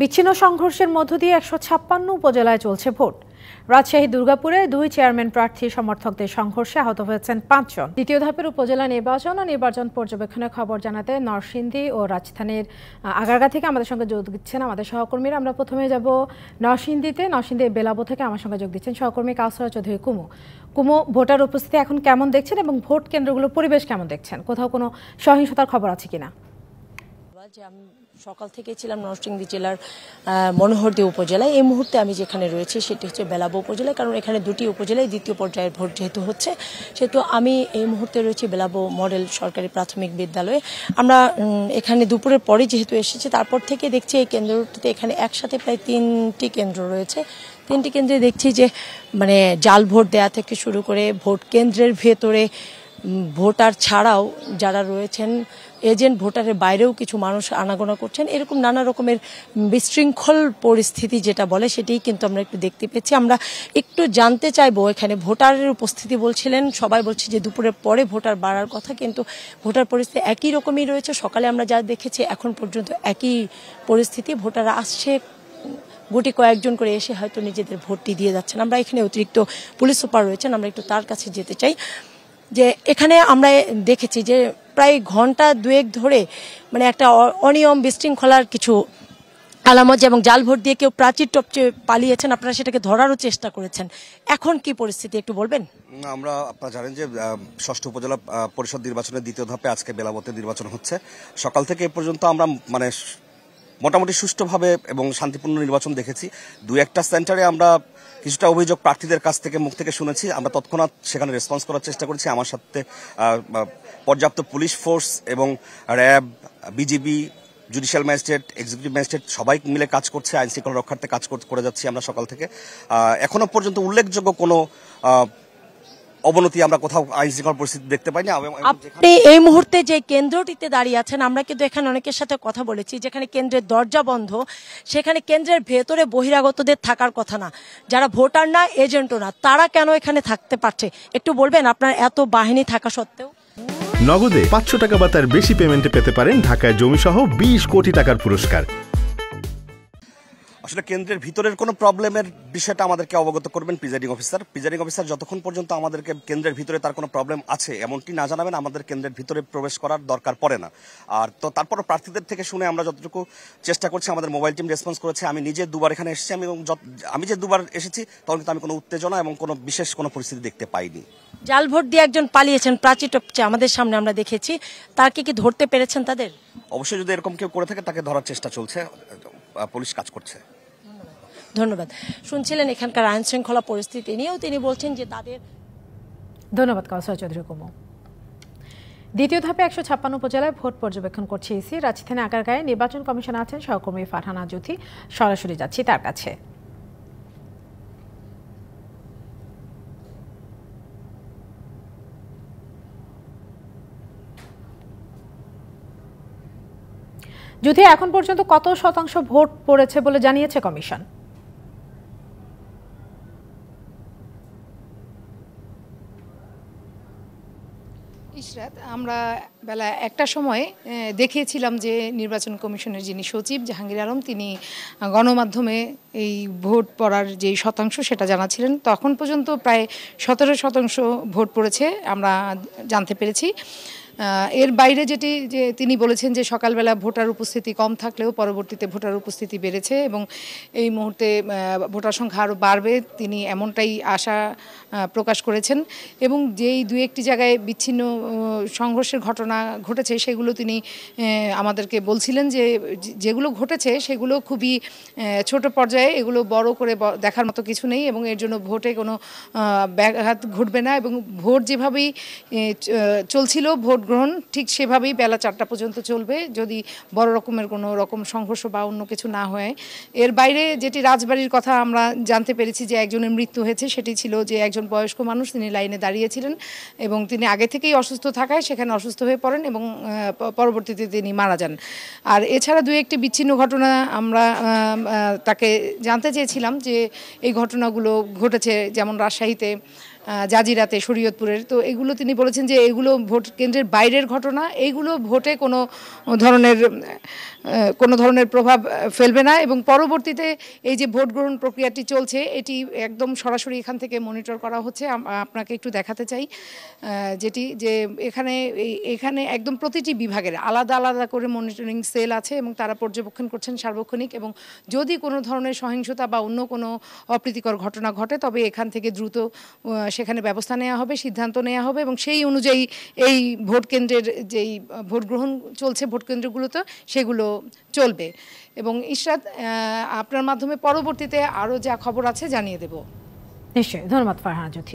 বিচ্ছিন্ন সংঘর্ষের মধ্য দিয়ে একশো ছাপ্পান্ন উপজেলায় চলছে ভোট রাজশাহী দুর্গাপুরে দুই চেয়ারম্যান প্রার্থী সমর্থকদের সংঘর্ষে আহত হয়েছেন পাঁচজন দ্বিতীয় ধাপের উপজেলা নির্বাচন ও নির্বাচন পর্যবেক্ষণের খবর জানাতে নরসিংদী ও রাজধানীর আগারগা থেকে আমাদের সঙ্গে যোগ দিচ্ছেন আমাদের সহকর্মীরা আমরা প্রথমে যাব নরসিংদীতে নরসিংদী বেলাবো থেকে আমার সঙ্গে যোগ দিচ্ছেন সহকর্মী কাউসরা চৌধুরী কুমু কুমু ভোটার উপস্থিতি এখন কেমন দেখছেন এবং ভোট কেন্দ্রগুলোর পরিবেশ কেমন দেখছেন কোথাও কোনো সহিংসতার খবর আছে কিনা সকাল থেকে ছিলাম নরসিংদী জেলার মনোহরদী উপজেলায় এই মুহূর্তে আমি যেখানে রয়েছি সেটি হচ্ছে বেলাবো উপজেলায় কারণ এখানে দুটি উপজেলায় দ্বিতীয় পর্যায়ের ভোট যেহেতু হচ্ছে সেহেতু আমি এই মুহূর্তে রয়েছি বেলাবো মডেল সরকারি প্রাথমিক বিদ্যালয়ে আমরা এখানে দুপুরের পরে যেহেতু এসেছি তারপর থেকে দেখছি এই কেন্দ্রটিতে এখানে একসাথে প্রায় তিনটি কেন্দ্র রয়েছে তিনটি কেন্দ্রে দেখছি যে মানে জাল ভোট দেয়া থেকে শুরু করে ভোট কেন্দ্রের ভেতরে ভোটার ছাড়াও যারা রয়েছেন এজেন্ট ভোটারের বাইরেও কিছু মানুষ আনাগোনা করছেন এরকম নানা রকমের বিশৃঙ্খল পরিস্থিতি যেটা বলে সেটাই কিন্তু আমরা একটু দেখতে পেয়েছি আমরা একটু জানতে চাইবো এখানে ভোটারের উপস্থিতি বলছিলেন সবাই বলছে যে দুপুরের পরে ভোটার বাড়ার কথা কিন্তু ভোটার পরিস্থিতি একই রকমই রয়েছে সকালে আমরা যা দেখেছি এখন পর্যন্ত একই পরিস্থিতি ভোটাররা আসছে গুটি কয়েকজন করে এসে হয়তো নিজেদের ভোটটি দিয়ে যাচ্ছেন আমরা এখানে অতিরিক্ত পুলিশ সুপার রয়েছেন আমরা একটু তার কাছে যেতে চাই যে এখানে আমরা দেখেছি যে প্রায় ঘন্টা দুয়েক ধরে মানে একটা অনিয়ম বিশৃঙ্খলার কিছু আলামত এবং জাল ভোট দিয়ে কেউ প্রাচীর টপচে পালিয়েছেন আপনারা সেটাকে ধরারও চেষ্টা করেছেন এখন কি পরিস্থিতি একটু বলবেন আমরা আপনারা জানেন যে ষষ্ঠ উপজেলা পরিষদ নির্বাচনের দ্বিতীয় ধাপে আজকে বেলাবতে নির্বাচন হচ্ছে সকাল থেকে এ পর্যন্ত আমরা মানে মোটামুটি সুষ্ঠুভাবে এবং শান্তিপূর্ণ নির্বাচন দেখেছি দু একটা সেন্টারে আমরা কিছুটা অভিযোগ প্রার্থীদের কাছ থেকে মুখ থেকে শুনেছি আমরা তৎক্ষণাৎ সেখানে রেসপন্স করার চেষ্টা করেছি আমার সাথে পর্যাপ্ত পুলিশ ফোর্স এবং RAB BGB judicial magistrate executive magistrate সবাই মিলে কাজ করছে আইন শৃঙ্খলা রক্ষার্থে কাজ করে যাচ্ছি আমরা সকাল থেকে এখনো পর্যন্ত উল্লেখযোগ্য কোনো অবনতি আমরা কোথাও আইনশৃঙ্খলা পরিস্থিতি দেখতে পাইনি আপনি এই মুহূর্তে যে কেন্দ্রটিতে দাঁড়িয়ে আছেন আমরা কিন্তু এখানে অনেকের সাথে কথা বলেছি যেখানে কেন্দ্রের দরজা বন্ধ সেখানে কেন্দ্রের ভেতরে বহিরাগতদের থাকার কথা না যারা ভোটার না এজেন্টও না তারা কেন এখানে থাকতে পারছে একটু বলবেন আপনার এত বাহিনী থাকা সত্ত্বেও নগদে পাঁচশো টাকা বা তার বেশি পেমেন্টে পেতে পারেন ঢাকায় জমিসহ বিশ কোটি টাকার পুরস্কার আসলে কেন্দ্রের ভিতরের কোনো প্রবলেমের বিষয়টা আমাদেরকে অবগত করবেন প্রিজাইডিং অফিসার প্রিজাইডিং অফিসার যতক্ষণ পর্যন্ত আমাদেরকে কেন্দ্রের ভিতরে তার কোনো প্রবলেম আছে এমনটি না জানাবেন আমাদের কেন্দ্রের ভিতরে প্রবেশ করার দরকার পড়ে না আর তো তারপর প্রার্থীদের থেকে শুনে আমরা যতটুকু চেষ্টা করছি আমাদের মোবাইল টিম রেসপন্স করেছে আমি নিজে দুবার এখানে এসেছি আমি এবং আমি যে দুবার এসেছি তখন কিন্তু আমি কোনো উত্তেজনা এবং কোনো বিশেষ কোনো পরিস্থিতি দেখতে পাইনি জাল ভোট দিয়ে একজন পালিয়েছেন প্রাচীর টপছে আমাদের সামনে আমরা দেখেছি তাকে কি ধরতে পেরেছেন তাদের অবশ্যই যদি এরকম কেউ করে থাকে তাকে ধরার চেষ্টা চলছে পুলিশ কাজ করছে ধন্যবাদ শুনছিলেন এখানকার আইন শৃঙ্খলা পরিস্থিতি নিয়েও তিনি বলছেন যে তাদের ধন্যবাদ কাউসার চৌধুরী কুমু দ্বিতীয় ধাপে একশো ছাপ্পান্ন উপজেলায় ভোট পর্যবেক্ষণ করছে ইসি রাজধানী আগারগাঁয়ে নির্বাচন কমিশন আছেন সহকর্মী ফারহানা জ্যোতি সরাসরি যাচ্ছি তার কাছে যদি এখন পর্যন্ত কত শতাংশ ভোট পড়েছে বলে জানিয়েছে কমিশন ইশরাত আমরা বেলা একটা সময় দেখিয়েছিলাম যে নির্বাচন কমিশনের যিনি সচিব জাহাঙ্গীর আলম তিনি গণমাধ্যমে এই ভোট পড়ার যে শতাংশ সেটা জানাছিলেন তখন পর্যন্ত প্রায় সতেরো শতাংশ ভোট পড়েছে আমরা জানতে পেরেছি এর বাইরে যেটি যে তিনি বলেছেন যে সকালবেলা ভোটার উপস্থিতি কম থাকলেও পরবর্তীতে ভোটার উপস্থিতি বেড়েছে এবং এই মুহূর্তে ভোটার সংখ্যা আরও বাড়বে তিনি এমনটাই আশা প্রকাশ করেছেন এবং যেই দু একটি জায়গায় বিচ্ছিন্ন সংঘর্ষের ঘটনা ঘটেছে সেগুলো তিনি আমাদেরকে বলছিলেন যে যেগুলো ঘটেছে সেগুলো খুবই ছোট পর্যায়ে এগুলো বড় করে দেখার মতো কিছু নেই এবং এর জন্য ভোটে কোনো ব্যাঘাত ঘটবে না এবং ভোট যেভাবেই চলছিল ভোট ভোটগ্রহণ ঠিক সেভাবেই বেলা চারটা পর্যন্ত চলবে যদি বড় রকমের কোনো রকম সংঘর্ষ বা অন্য কিছু না হয় এর বাইরে যেটি রাজবাড়ির কথা আমরা জানতে পেরেছি যে একজনের মৃত্যু হয়েছে সেটি ছিল যে একজন বয়স্ক মানুষ তিনি লাইনে দাঁড়িয়েছিলেন এবং তিনি আগে থেকেই অসুস্থ থাকায় সেখানে অসুস্থ হয়ে পড়েন এবং পরবর্তীতে তিনি মারা যান আর এছাড়া দু একটি বিচ্ছিন্ন ঘটনা আমরা তাকে জানতে চেয়েছিলাম যে এই ঘটনাগুলো ঘটেছে যেমন রাজশাহীতে জাজিরাতে শরীয়তপুরের তো এগুলো তিনি বলেছেন যে এগুলো ভোট কেন্দ্রের বাইরের ঘটনা এইগুলো ভোটে কোনো ধরনের কোনো ধরনের প্রভাব ফেলবে না এবং পরবর্তীতে এই যে ভোট গ্রহণ প্রক্রিয়াটি চলছে এটি একদম সরাসরি এখান থেকে মনিটর করা হচ্ছে আপনাকে একটু দেখাতে চাই যেটি যে এখানে এখানে একদম প্রতিটি বিভাগের আলাদা আলাদা করে মনিটরিং সেল আছে এবং তারা পর্যবেক্ষণ করছেন সার্বক্ষণিক এবং যদি কোনো ধরনের সহিংসতা বা অন্য কোনো অপ্রীতিকর ঘটনা ঘটে তবে এখান থেকে দ্রুত সেখানে ব্যবস্থা নেওয়া হবে সিদ্ধান্ত নেওয়া হবে এবং সেই অনুযায়ী এই ভোট কেন্দ্রের যেই ভোট গ্রহণ চলছে ভোট কেন্দ্রগুলোতে সেগুলো চলবে এবং ইশরাত আপনার মাধ্যমে পরবর্তীতে আরও যা খবর আছে জানিয়ে দেব নিশ্চয়ই ধন্যবাদ ফারহান